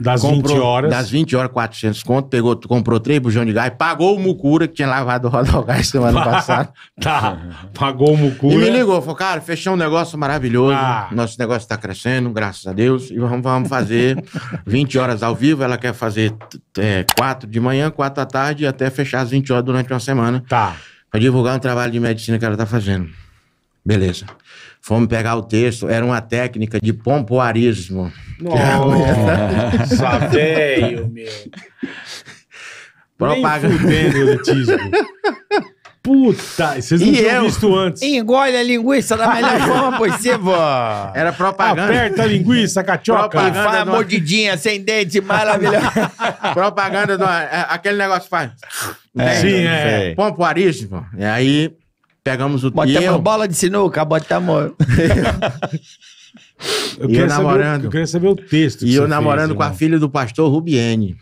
Das comprou, 20 horas. Das 20 horas, 400 conto. Pegou, comprou três bujões de gás, pagou o Mucura, que tinha lavado o Rodogás semana tá, passada. tá. Pagou o Mucura. E me ligou, falou, cara, fechou um negócio maravilhoso. Ah. Nosso negócio tá crescendo, graças a Deus. E vamos, vamos fazer 20 horas ao vivo. Ela quer fazer é, 4 de manhã, 4 da tarde, até fechar as 20 horas durante uma semana. Tá. Pra divulgar um trabalho de medicina que ela tá fazendo. Beleza. Fomos pegar o texto, era uma técnica de pompoarismo. Nossa, velho, meu. Propaganda. Puta, vocês não e tinham eu? visto antes. Engole a linguiça da melhor forma possível. Era propaganda. Aperta a linguiça, cachoca. Propaganda faz uma mordidinha sem dente, maravilhosa. propaganda, do, é, aquele negócio faz... É, Sim, é. Pompoarismo. E aí Pegamos o Bota e bola de sinuca, bota amor. eu, e eu, namorando, eu queria saber o texto. E eu namorando fez, com irmão. a né? filha do pastor Rubiene.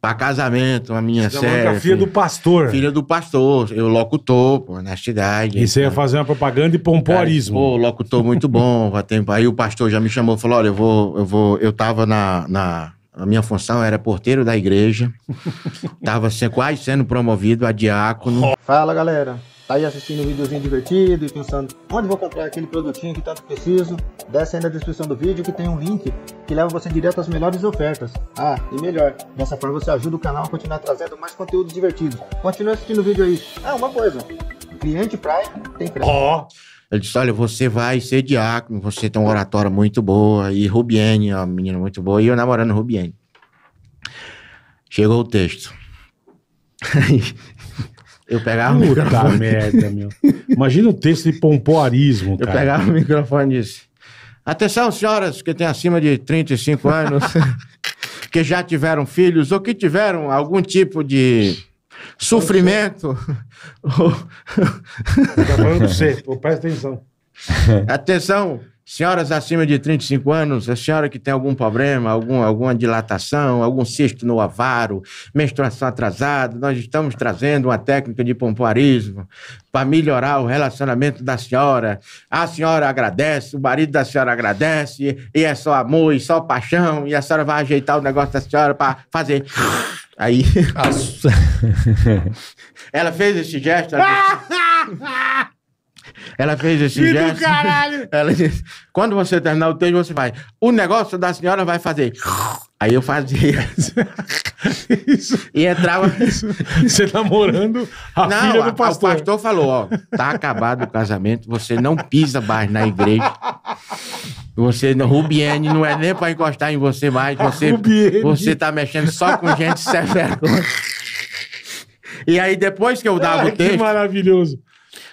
Pra casamento, a minha série. a filha do pastor. Filha do pastor. Eu locutor, pô, honestidade. E você ia então. fazer uma propaganda e pomporismo. pô, locutor muito bom. tempo. Aí o pastor já me chamou e falou: olha, eu vou, eu vou. Eu tava na, na a minha função era porteiro da igreja. Estava quase sendo promovido a diácono. Fala, galera tá aí assistindo um videozinho divertido e pensando onde vou comprar aquele produtinho que tanto preciso, desce aí na descrição do vídeo que tem um link que leva você direto às melhores ofertas. Ah, e melhor, dessa forma você ajuda o canal a continuar trazendo mais conteúdo divertido. Continue assistindo o vídeo aí. Ah, uma coisa, cliente Prime tem crédito. Ó, oh, ele disse, olha, você vai ser diácono, você tem uma oratória muito boa, e Rubiene, a menina muito boa, e eu namorando Rubiene. Chegou o texto. Eu pegava o Puta microfone. merda, meu. Imagina o texto de pompoarismo, Eu pegava o microfone e disse: Atenção, senhoras que têm acima de 35 anos, que já tiveram filhos ou que tiveram algum tipo de sofrimento. Tá falando pra você, presta atenção. Atenção, Senhoras acima de 35 anos, a senhora que tem algum problema, algum, alguma dilatação, algum cisto no avaro, menstruação atrasada, nós estamos trazendo uma técnica de pompoarismo para melhorar o relacionamento da senhora. A senhora agradece, o marido da senhora agradece, e é só amor e só paixão, e a senhora vai ajeitar o negócio da senhora para fazer. Aí. ela fez esse gesto. Ela... Ela fez esse que gesto. Do caralho! Ela disse: quando você terminar o texto, você vai. O negócio da senhora vai fazer. Aí eu fazia. Isso. E entrava. Isso. Você namorando a não, filha do pastor. O pastor falou: ó, tá acabado o casamento, você não pisa mais na igreja. Você, Rubiane, não é nem pra encostar em você mais. Você, você tá mexendo só com gente severa. E aí, depois que eu dava ah, o texto. Que maravilhoso.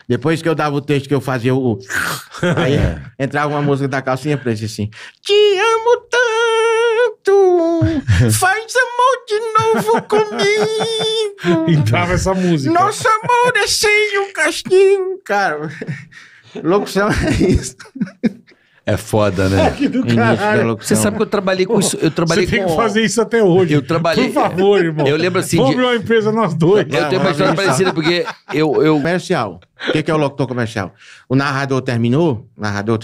Depois que eu dava o texto que eu fazia o. Aí é. entrava uma música da calcinha preta assim. Te amo tanto! Faz amor de novo comigo! Entrava essa música. Nosso amor é sem um castigo, cara. Locução é isso. É foda, né? Que do Você sabe que eu trabalhei com isso. Eu trabalhei Você tem com... que fazer isso até hoje. Eu trabalhei. Por favor, irmão. Eu lembro assim. Vamos de... uma empresa nós dois. Eu tenho uma história parecida, porque eu. eu... Comercial. O que, que, é o locutor comercial? O narrador terminou, o narrador.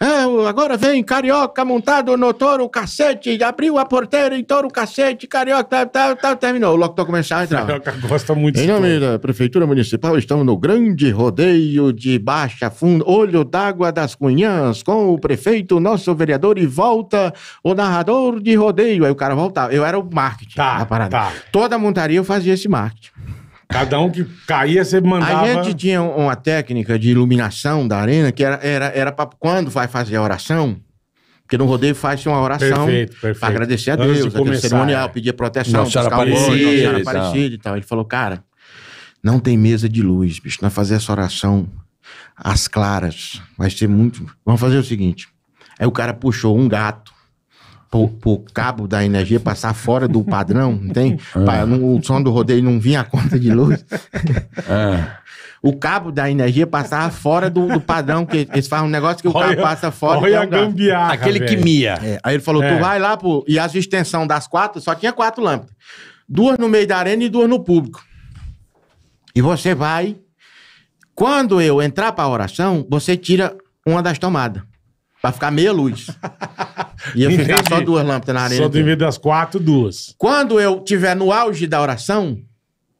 Ah, agora vem carioca montado no touro, cacete, abriu a porteira em touro, cacete, carioca, tá, tá, tá, terminou. O locutor comercial entrava. Carioca gosta muito Em nome da Prefeitura Municipal, estamos no grande rodeio de baixa fundo, olho d'água das Cunhãs, com o prefeito, nosso vereador, e volta o narrador de rodeio. Aí o cara voltava. Eu era o marketing. Tá, parada. Tá. Toda montaria eu fazia esse marketing. Cada um que caía, você mandava. A gente tinha uma técnica de iluminação da arena que era, era, era para quando vai fazer a oração. Porque no rodeio faz uma oração para agradecer a Deus, Antes de começar, cerimonial, é. pedir proteção, Nossa Senhora Aparecida, Senhora e tal. Ele falou, cara, não tem mesa de luz, bicho. Nós fazer essa oração às claras vai ser muito... Vamos fazer o seguinte. Aí o cara puxou um gato pro, cabo da energia passar fora do padrão, é. não tem? o som do rodeio não vinha a conta de luz. É. O cabo da energia passava fora do, do padrão, que eles fazem um negócio que o cabo passa fora. Olha é a gambiarra, Aquele que mia. É. Aí ele falou, tu vai lá, pô. E as extensão das quatro, só tinha quatro lâmpadas. Duas no meio da arena e duas no público. E você vai... Quando eu entrar para a oração, você tira uma das tomadas. Pra ficar meia luz. Ia Entendi. ficar só duas lâmpadas na arena. Só devido das quatro, duas. Quando eu tiver no auge da oração,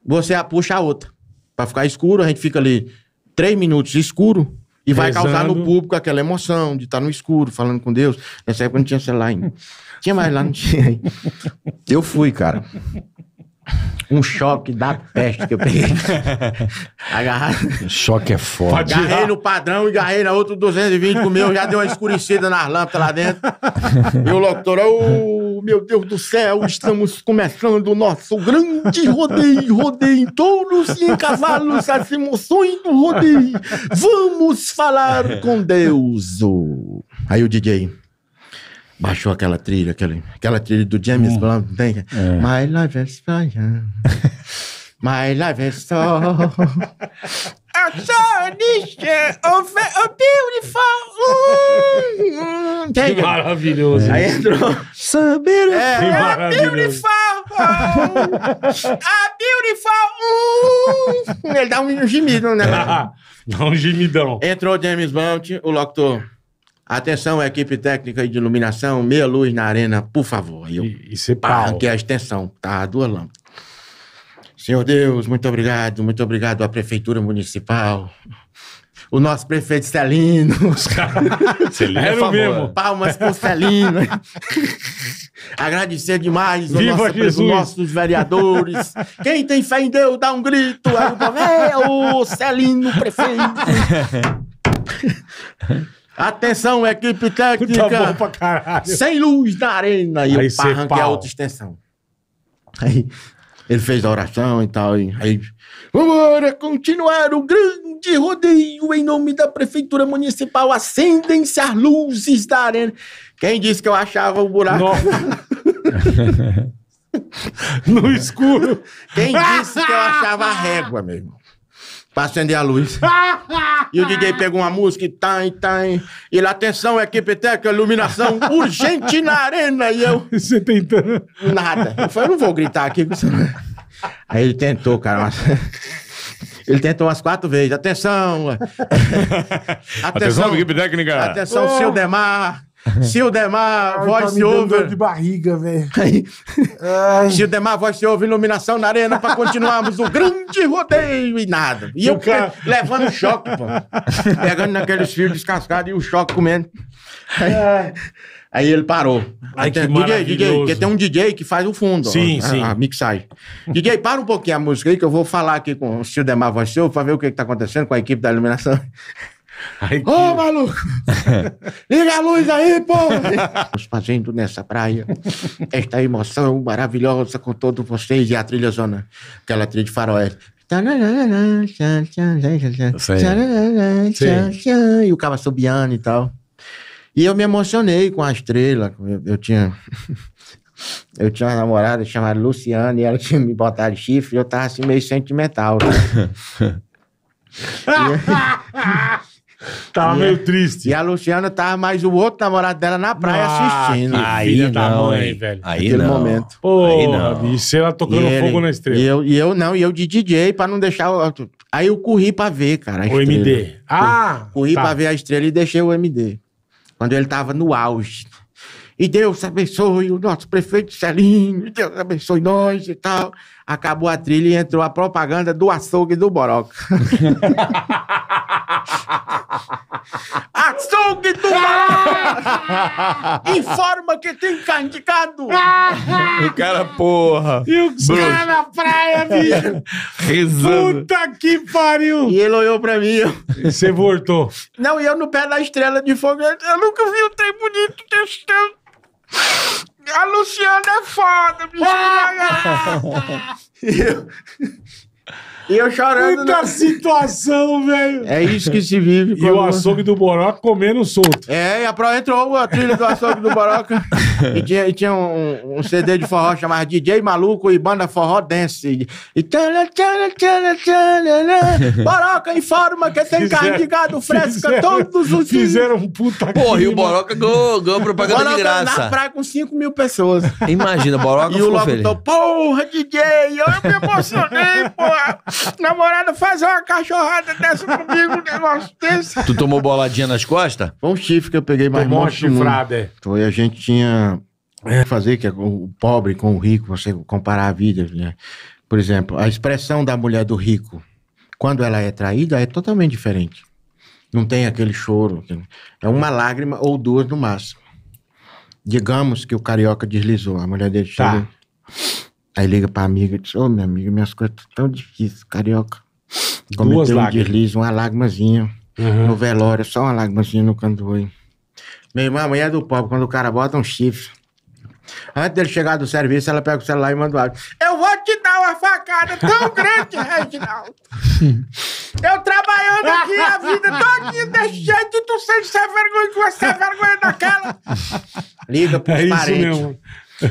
você puxa a outra. Pra ficar escuro, a gente fica ali três minutos escuro. E vai Rezando. causar no público aquela emoção de estar tá no escuro, falando com Deus. Nessa época não tinha celular ainda. Tinha mais lá, não tinha. Eu fui, cara. Um choque da peste que eu peguei. Agarrado. Choque é foda. Agarrei no padrão e agarrei na outra 220 com o meu. Já deu uma escurecida nas lâmpadas lá dentro. E o locutor, oh, meu Deus do céu, estamos começando o nosso grande rodeio, rodeio em touros e em cavalos, as emoções do rodeio. Vamos falar com Deus. Aí o DJ baixou aquela trilha, aquela, aquela trilha do James hum. Blunt, tem, né? é. My life is fire. My life is so. I'm so delicious, a beautiful. Mm. que maravilhoso. Aí entrou. É é, é so beautiful. É, Beautiful. Ah, mm. beautiful. Ele dá um gemido, né? dá um gemidão. Entrou o James Blunt, o locutor. Atenção, equipe técnica de iluminação, meia luz na arena, por favor. E eu e, arranquei a extensão, tá? Duas lâmpadas. Senhor Deus, muito obrigado, muito obrigado à Prefeitura Municipal, o nosso prefeito Celino. os caras Celino é, mesmo. Palmas pro Celino. Agradecer demais Viva nosso, os nossos vereadores. Quem tem fé em Deus, dá um grito. é o é Celino, prefeito. Atenção, equipe técnica. Tá bom pra caralho. Sem luz na arena. e aí o pá arranquei é outra extensão. Aí ele fez a oração e tal. E aí, vambora continuar o grande rodeio em nome da Prefeitura Municipal. Acendem-se as luzes da arena. Quem disse que eu achava o buraco? no escuro. Quem disse que eu achava a régua, meu irmão? pra acender a luz. e o DJ pegou uma música e tá, e tá, e ele, atenção, equipe técnica, iluminação urgente na arena. E eu. Você tentando. Nada. Eu falei, eu não vou gritar aqui. Aí ele tentou, cara. Mas... Ele tentou umas quatro vezes. Atenção! atenção, atenção equipe técnica! Atenção, oh. seu Demar! Childemar, voz tá voice tá over. de barriga, velho. Childemar, voice over, iluminação na arena pra continuarmos o grande rodeio e nada. E eu cara... levando choque, pô. Pegando naqueles fios descascados e o choque comendo. Aí, aí ele parou. Aí tem, DJ, DJ, porque tem um DJ que faz o fundo. Sim, ó, sim. A, a mixagem. DJ, para um pouquinho a música aí que eu vou falar aqui com o voz Voice over pra ver o que, que tá acontecendo com a equipe da iluminação. Ai, que... Ô, maluco! Liga a luz aí, pô! Estamos fazendo nessa praia esta emoção maravilhosa com todos vocês e a trilha zona, aquela trilha de faroeste. E o cara subiando e tal. E eu me emocionei com a estrela. Eu, eu tinha. Eu tinha uma namorada chamada Luciana e ela tinha me botado chifre e eu tava assim meio sentimental. Né? Tava meio triste. E a Luciana tava mais o outro namorado dela na praia Ah, assistindo. Aí filha da não, mãe, hein? velho. Aí Naquele não. momento. Pô, Aí não. ela tá tocando ele- fogo na estrela. E eu, e eu não, e eu de DJ pra não deixar. o- Aí eu corri pra ver, cara. a O MD. Ah! Corri tá. pra ver a estrela e deixei o MD. Quando ele tava no auge. E Deus abençoe o nosso prefeito Celinho, Deus abençoe nós e tal acabou a trilha e entrou a propaganda do açougue do Boroca. açougue do Boroca! Informa que tem candidado! o cara, porra! E o bruxo. cara na praia, bicho! Rezando. Puta que pariu! E ele olhou pra mim. E Você voltou. Não, e eu no pé da estrela de fogo. Eu nunca vi um trem bonito desse tanto. A Luciana é foda, bicho. Ah! Eu... E eu chorando. Muita na... situação, velho. É isso que se vive. E o açougue do Boroca comendo solto. É, e a pro... entrou a trilha do açougue do Boroca. e tinha, e tinha um, um, CD de forró chamado DJ Maluco e Banda Forró Dance. E... Né? Boroca informa que tem fizeram, carne de gado fresca fizeram, todos os dias. Fizeram um puta Porra, e o Boroca ganhou, propaganda Boroca de graça. na praia com 5 mil pessoas. Imagina, Boroca e o locutor, falou: porra, DJ, eu me emocionei, porra. Namorada, faz uma cachorrada dessa comigo, um negócio desse. Tu tomou boladinha nas costas? Foi um chifre que eu peguei mais Tomou uma chifrada. É. Foi, a gente tinha... É, fazer que é o pobre com o rico, você comparar a vida, né? Por exemplo, a expressão da mulher do rico, quando ela é traída, é totalmente diferente. Não tem aquele choro. É uma lágrima ou duas no máximo. Digamos que o carioca deslizou, a mulher dele tá. Aí liga pra amiga e diz, ô, oh, minha amiga, minhas coisas estão tão difíceis, carioca. Cometeu Duas um lágrimas. deslize, uma lágrimazinha. Uhum. No velório, só uma lágrimazinha no canto do Meu Minha amanhã a mulher do pobre, quando o cara bota um chifre, antes dele chegar do serviço, ela pega o celular e manda o áudio. Eu vou te dar uma facada tão grande, Reginaldo. Eu trabalhando aqui a vida todinha desse jeito, tu sente sem vergonha que você é vergonha daquela. Liga pros é parentes.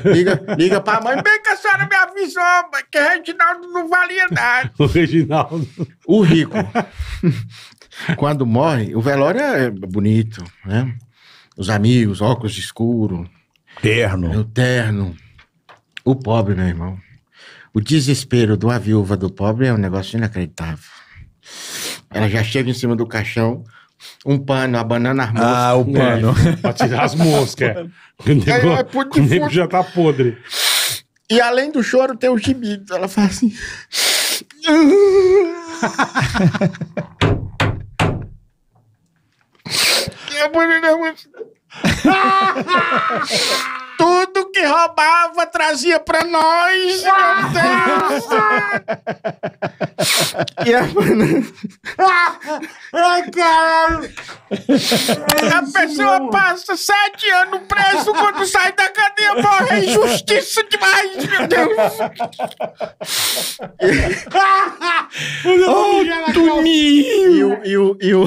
Liga, liga pra mãe, bem que a senhora me avisou, que Reginaldo não valia nada. O Reginaldo. O rico. Quando morre, o velório é bonito, né? Os amigos, óculos escuro. Terno. O terno. O pobre, meu irmão. O desespero do uma viúva do pobre é um negócio inacreditável. Ela já chega em cima do caixão, um pano, a banana moscas. Ah, o é, pano. Né? pra tirar as moscas. o negócio, o nego já tá podre. E além do choro, tem o gemido. Ela fala assim. Que ah! é a bonito, ah! tudo que roubava trazia pra nós. Ah! e a Ai, caralho! A pessoa passa sete anos preso quando sai da cadeia, morre é injustiça demais, meu Deus! oh, Toninho! E o... E o, e o...